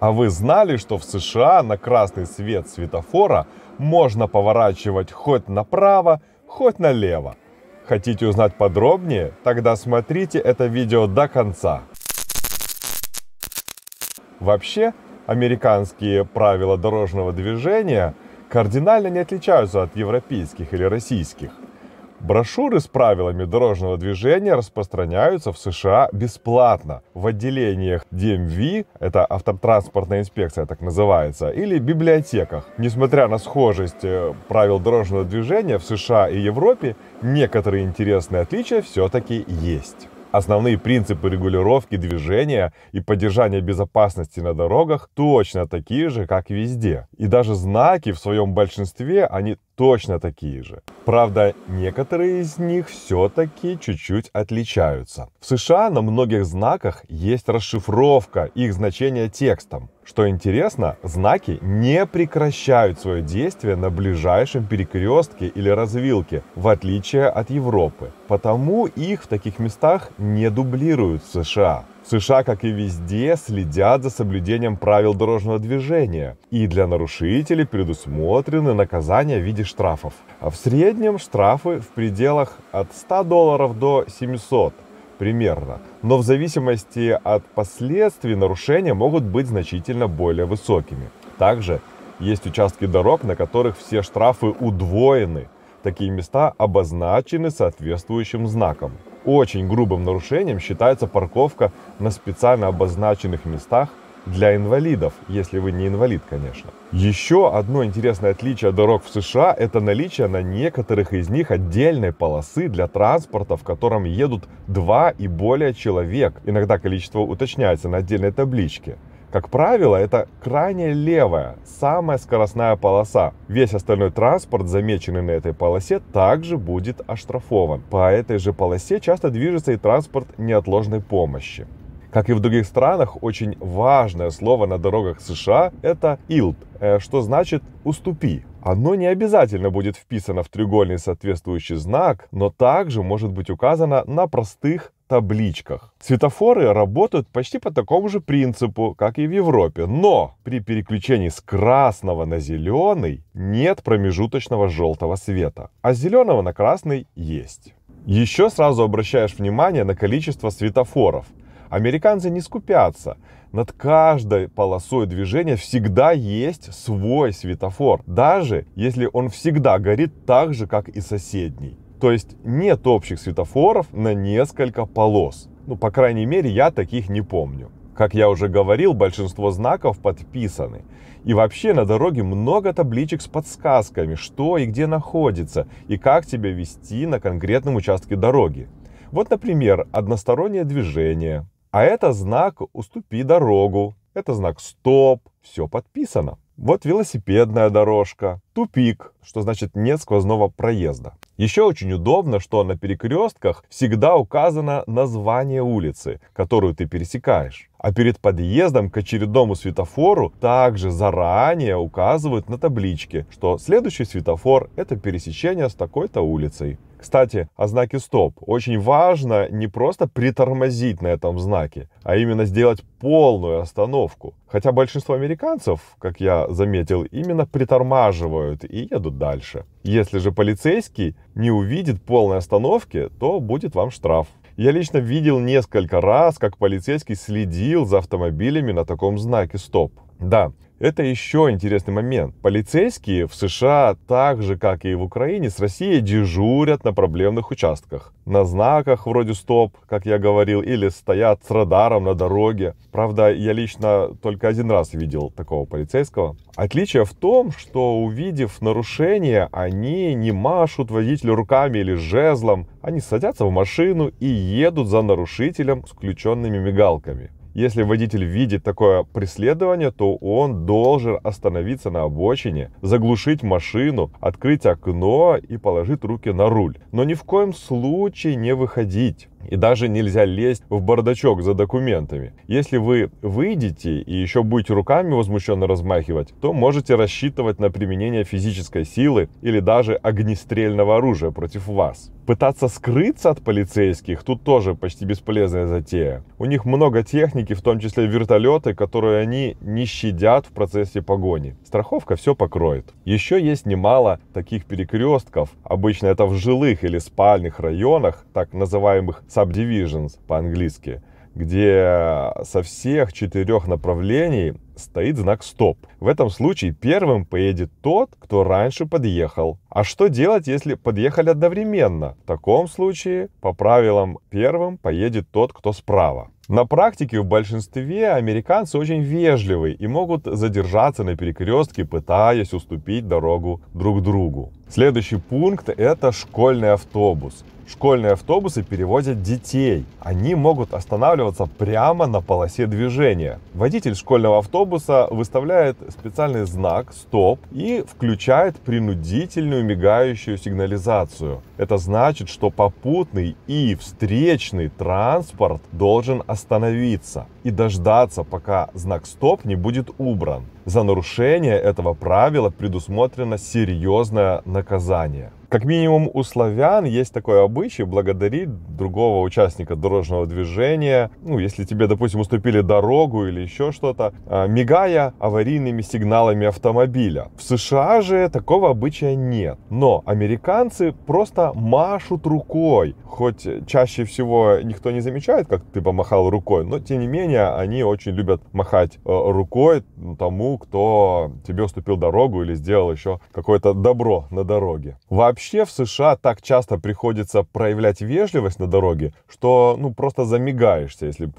А вы знали, что в США на красный свет светофора можно поворачивать хоть направо, хоть налево? Хотите узнать подробнее? Тогда смотрите это видео до конца. Вообще, американские правила дорожного движения кардинально не отличаются от европейских или российских – Брошюры с правилами дорожного движения распространяются в США бесплатно в отделениях DMV, это автотранспортная инспекция так называется, или библиотеках. Несмотря на схожесть э, правил дорожного движения в США и Европе, некоторые интересные отличия все-таки есть. Основные принципы регулировки движения и поддержания безопасности на дорогах точно такие же, как везде. И даже знаки в своем большинстве, они точно такие же. Правда, некоторые из них все-таки чуть-чуть отличаются. В США на многих знаках есть расшифровка их значения текстом. Что интересно, знаки не прекращают свое действие на ближайшем перекрестке или развилке, в отличие от Европы. Потому их в таких местах не дублируют в США. США, как и везде, следят за соблюдением правил дорожного движения, и для нарушителей предусмотрены наказания в виде штрафов. А в среднем штрафы в пределах от 100 долларов до 700 примерно. Но в зависимости от последствий нарушения могут быть значительно более высокими. Также есть участки дорог, на которых все штрафы удвоены. Такие места обозначены соответствующим знаком. Очень грубым нарушением считается парковка на специально обозначенных местах для инвалидов, если вы не инвалид, конечно. Еще одно интересное отличие дорог в США – это наличие на некоторых из них отдельной полосы для транспорта, в котором едут два и более человек. Иногда количество уточняется на отдельной табличке – как правило, это крайне левая, самая скоростная полоса. Весь остальной транспорт, замеченный на этой полосе, также будет оштрафован. По этой же полосе часто движется и транспорт неотложной помощи. Как и в других странах, очень важное слово на дорогах США – это «yield», э, что значит «уступи». Оно не обязательно будет вписано в треугольный соответствующий знак, но также может быть указано на простых табличках. Светофоры работают почти по такому же принципу, как и в Европе, но при переключении с красного на зеленый нет промежуточного желтого света, а с зеленого на красный есть. Еще сразу обращаешь внимание на количество светофоров. Американцы не скупятся. Над каждой полосой движения всегда есть свой светофор, даже если он всегда горит так же, как и соседний. То есть нет общих светофоров на несколько полос. Ну, по крайней мере, я таких не помню. Как я уже говорил, большинство знаков подписаны. И вообще на дороге много табличек с подсказками, что и где находится, и как тебя вести на конкретном участке дороги. Вот, например, одностороннее движение. А это знак «Уступи дорогу», это знак «Стоп», все подписано. Вот велосипедная дорожка, тупик, что значит нет сквозного проезда. Еще очень удобно, что на перекрестках всегда указано название улицы, которую ты пересекаешь. А перед подъездом к очередному светофору также заранее указывают на табличке, что следующий светофор – это пересечение с такой-то улицей. Кстати, о знаке стоп. Очень важно не просто притормозить на этом знаке, а именно сделать полную остановку. Хотя большинство американцев, как я заметил, именно притормаживают и едут дальше. Если же полицейский не увидит полной остановки, то будет вам штраф. Я лично видел несколько раз, как полицейский следил за автомобилями на таком знаке «Стоп». Да, это еще интересный момент. Полицейские в США, так же как и в Украине, с Россией дежурят на проблемных участках. На знаках вроде «стоп», как я говорил, или стоят с радаром на дороге. Правда, я лично только один раз видел такого полицейского. Отличие в том, что увидев нарушение, они не машут водителю руками или жезлом. Они садятся в машину и едут за нарушителем с включенными мигалками. Если водитель видит такое преследование, то он должен остановиться на обочине, заглушить машину, открыть окно и положить руки на руль. Но ни в коем случае не выходить. И даже нельзя лезть в бардачок за документами. Если вы выйдете и еще будете руками возмущенно размахивать, то можете рассчитывать на применение физической силы или даже огнестрельного оружия против вас. Пытаться скрыться от полицейских тут тоже почти бесполезная затея. У них много техники, в том числе вертолеты, которые они не щадят в процессе погони. Страховка все покроет. Еще есть немало таких перекрестков, обычно это в жилых или спальных районах, так называемых subdivisions по-английски, где со всех четырех направлений стоит знак «Стоп». В этом случае первым поедет тот, кто раньше подъехал. А что делать, если подъехали одновременно? В таком случае, по правилам, первым поедет тот, кто справа. На практике в большинстве американцы очень вежливы и могут задержаться на перекрестке, пытаясь уступить дорогу друг другу. Следующий пункт – это школьный автобус. Школьные автобусы перевозят детей. Они могут останавливаться прямо на полосе движения. Водитель школьного автобуса выставляет специальный знак «Стоп» и включает принудительную мигающую сигнализацию. Это значит, что попутный и встречный транспорт должен остановиться и дождаться, пока знак «Стоп» не будет убран за нарушение этого правила предусмотрено серьезное наказание – как минимум у славян есть такое обычай благодарить другого участника дорожного движения. Ну, если тебе, допустим, уступили дорогу или еще что-то, а, мигая аварийными сигналами автомобиля. В США же такого обычая нет. Но американцы просто машут рукой. Хоть чаще всего никто не замечает, как ты помахал рукой, но тем не менее они очень любят махать э, рукой тому, кто тебе уступил дорогу или сделал еще какое-то добро на дороге. Вообще вообще в США так часто приходится проявлять вежливость на дороге, что ну просто замигаешься, если э,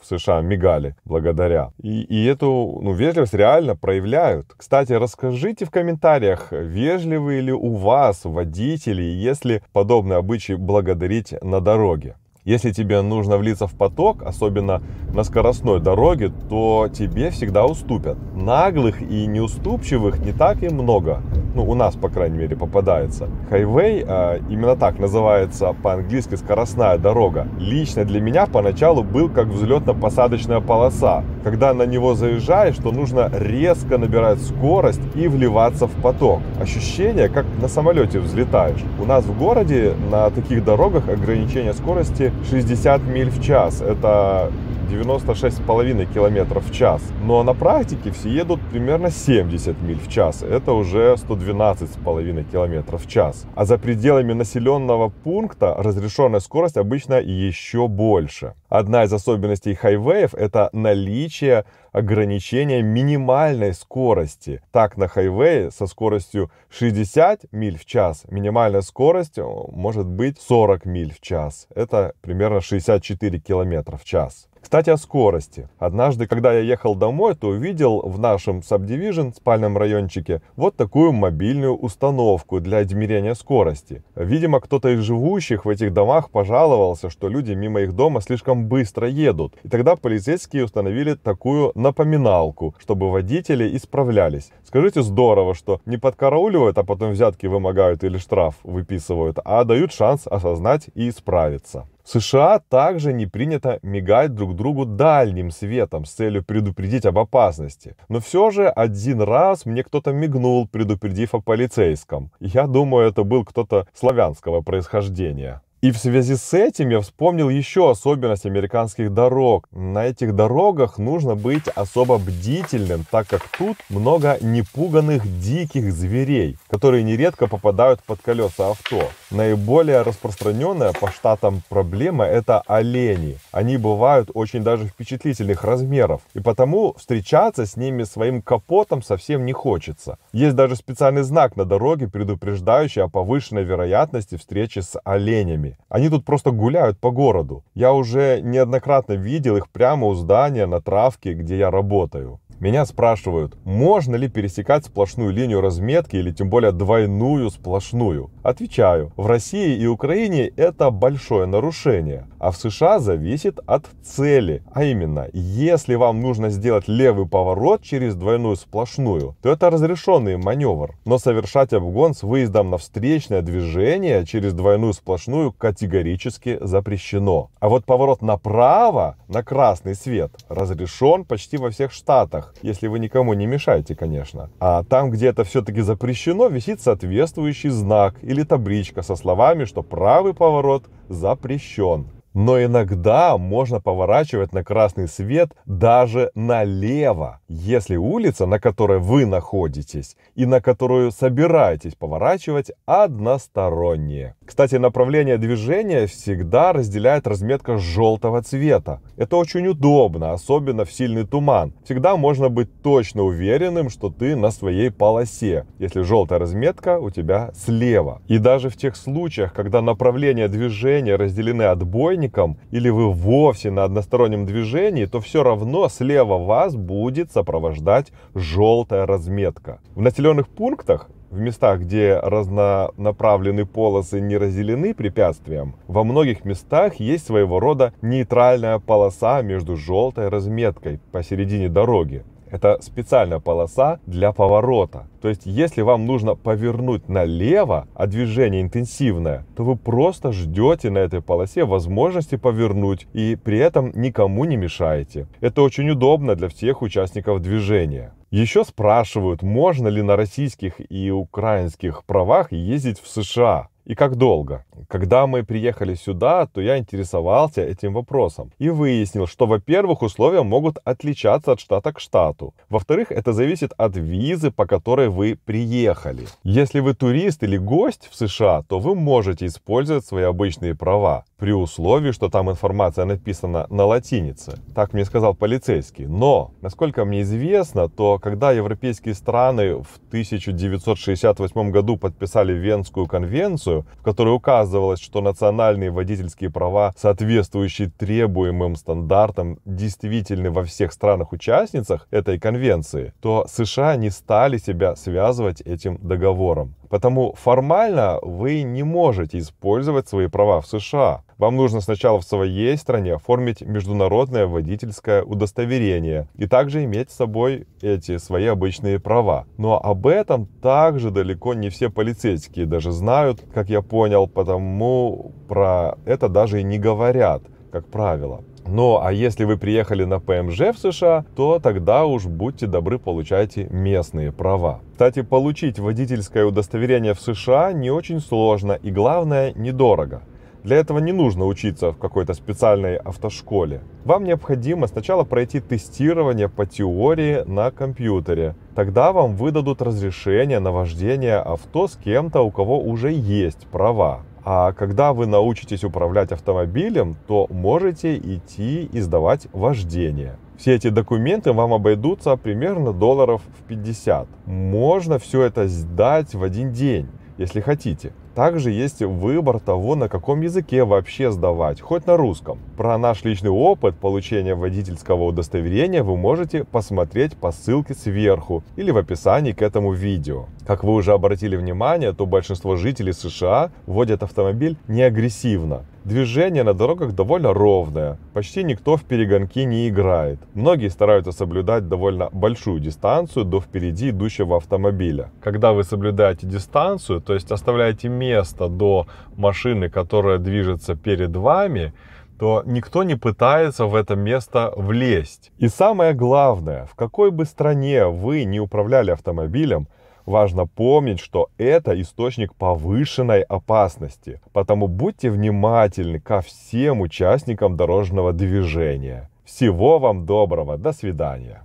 в США мигали благодаря. И, и эту ну, вежливость реально проявляют. Кстати, расскажите в комментариях, вежливы ли у вас водители, если подобные обычаи благодарить на дороге. Если тебе нужно влиться в поток, особенно на скоростной дороге, то тебе всегда уступят. Наглых и неуступчивых не так и много. Ну, у нас, по крайней мере, попадается. Хайвей, э, именно так называется по-английски скоростная дорога, лично для меня поначалу был как взлетно-посадочная полоса. Когда на него заезжаешь, то нужно резко набирать скорость и вливаться в поток. Ощущение, как на самолете взлетаешь. У нас в городе на таких дорогах ограничение скорости 60 миль в час. Это 96,5 км в час. Но ну, а на практике все едут примерно 70 миль в час. Это уже 112,5 км в час. А за пределами населенного пункта разрешенная скорость обычно еще больше. Одна из особенностей хайвеев – это наличие ограничения минимальной скорости. Так, на хайвее со скоростью 60 миль в час минимальная скорость э, может быть 40 миль в час. Это примерно 64 километра в час. Кстати, о скорости. Однажды, когда я ехал домой, то увидел в нашем Subdivision спальном райончике вот такую мобильную установку для измерения скорости. Видимо, кто-то из живущих в этих домах пожаловался, что люди мимо их дома слишком быстро едут. И тогда полицейские установили такую напоминалку, чтобы водители исправлялись. Скажите, здорово, что не подкарауливают, а потом взятки вымогают или штраф выписывают, а дают шанс осознать и исправиться. США также не принято мигать друг другу дальним светом с целью предупредить об опасности. Но все же один раз мне кто-то мигнул, предупредив о полицейском. Я думаю, это был кто-то славянского происхождения. И в связи с этим я вспомнил еще особенность американских дорог. На этих дорогах нужно быть особо бдительным, так как тут много непуганных диких зверей, которые нередко попадают под колеса авто. Наиболее распространенная по штатам проблема это олени. Они бывают очень даже впечатлительных размеров, и потому встречаться с ними своим капотом совсем не хочется. Есть даже специальный знак на дороге, предупреждающий о повышенной вероятности встречи с оленями ребятами. Они тут просто гуляют по городу. Я уже неоднократно видел их прямо у здания на травке, где я работаю. Меня спрашивают, можно ли пересекать сплошную линию разметки или тем более двойную сплошную. Отвечаю, в России и Украине это большое нарушение, а в США зависит от цели. А именно, если вам нужно сделать левый поворот через двойную сплошную, то это разрешенный маневр. Но совершать обгон с выездом на встречное движение через двойную сплошную категорически запрещено. А вот поворот направо на красный свет разрешен почти во всех штатах, если вы никому не мешаете, конечно. А там, где это все-таки запрещено, висит соответствующий знак или табличка со словами, что правый поворот запрещен. Но иногда можно поворачивать на красный свет даже налево, если улица, на которой вы находитесь и на которую собираетесь поворачивать, односторонняя. Кстати, направление движения всегда разделяет разметка желтого цвета. Это очень удобно, особенно в сильный туман. Всегда можно быть точно уверенным, что ты на своей полосе, если желтая разметка у тебя слева. И даже в тех случаях, когда направления движения разделены отбой, треугольником или вы вовсе на одностороннем движении, то все равно слева вас будет сопровождать желтая разметка. В населенных пунктах в местах, где разнонаправленные полосы не разделены препятствием, во многих местах есть своего рода нейтральная полоса между желтой разметкой посередине дороги. Это специальная полоса для поворота. То есть, если вам нужно повернуть налево, а движение интенсивное, то вы просто ждете на этой полосе возможности повернуть и при этом никому не мешаете. Это очень удобно для всех участников движения. Еще спрашивают, можно ли на российских и украинских правах ездить в США и как долго. Когда мы приехали сюда, то я интересовался этим вопросом и выяснил, что, во-первых, условия могут отличаться от штата к штату. Во-вторых, это зависит от визы, по которой вы приехали. Если вы турист или гость в США, то вы можете использовать свои обычные права, при условии, что там информация написана на латинице. Так мне сказал полицейский. Но, насколько мне известно, то когда европейские страны в 1968 году подписали Венскую конвенцию, в которой указывалось, что национальные водительские права, соответствующие требуемым стандартам, действительны во всех странах-участницах этой конвенции, то США не стали себя связывать этим договором. Потому формально вы не можете использовать свои права в США. Вам нужно сначала в своей стране оформить международное водительское удостоверение и также иметь с собой эти свои обычные права. Но об этом также далеко не все полицейские даже знают, как я понял, потому про это даже и не говорят, как правило. Но ну, а если вы приехали на ПМЖ в США, то тогда уж будьте добры, получайте местные права. Кстати, получить водительское удостоверение в США не очень сложно и, главное, недорого. Для этого не нужно учиться в какой-то специальной автошколе. Вам необходимо сначала пройти тестирование по теории на компьютере. Тогда вам выдадут разрешение на вождение авто с кем-то, у кого уже есть права. А когда вы научитесь управлять автомобилем, то можете идти и сдавать вождение. Все эти документы вам обойдутся примерно долларов в 50. Можно все это сдать в один день, если хотите. Также есть выбор того, на каком языке вообще сдавать, хоть на русском. Про наш личный опыт получения водительского удостоверения вы можете посмотреть по ссылке сверху или в описании к этому видео. Как вы уже обратили внимание, то большинство жителей США водят автомобиль не агрессивно. Движение на дорогах довольно ровное, почти никто в перегонки не играет. Многие стараются соблюдать довольно большую дистанцию до впереди идущего автомобиля. Когда вы соблюдаете дистанцию, то есть оставляете место до машины, которая движется перед вами, то никто не пытается в это место влезть. И самое главное, в какой бы стране вы не управляли автомобилем, важно помнить, что это источник повышенной опасности. Потому будьте внимательны ко всем участникам дорожного движения. Всего вам доброго, до свидания.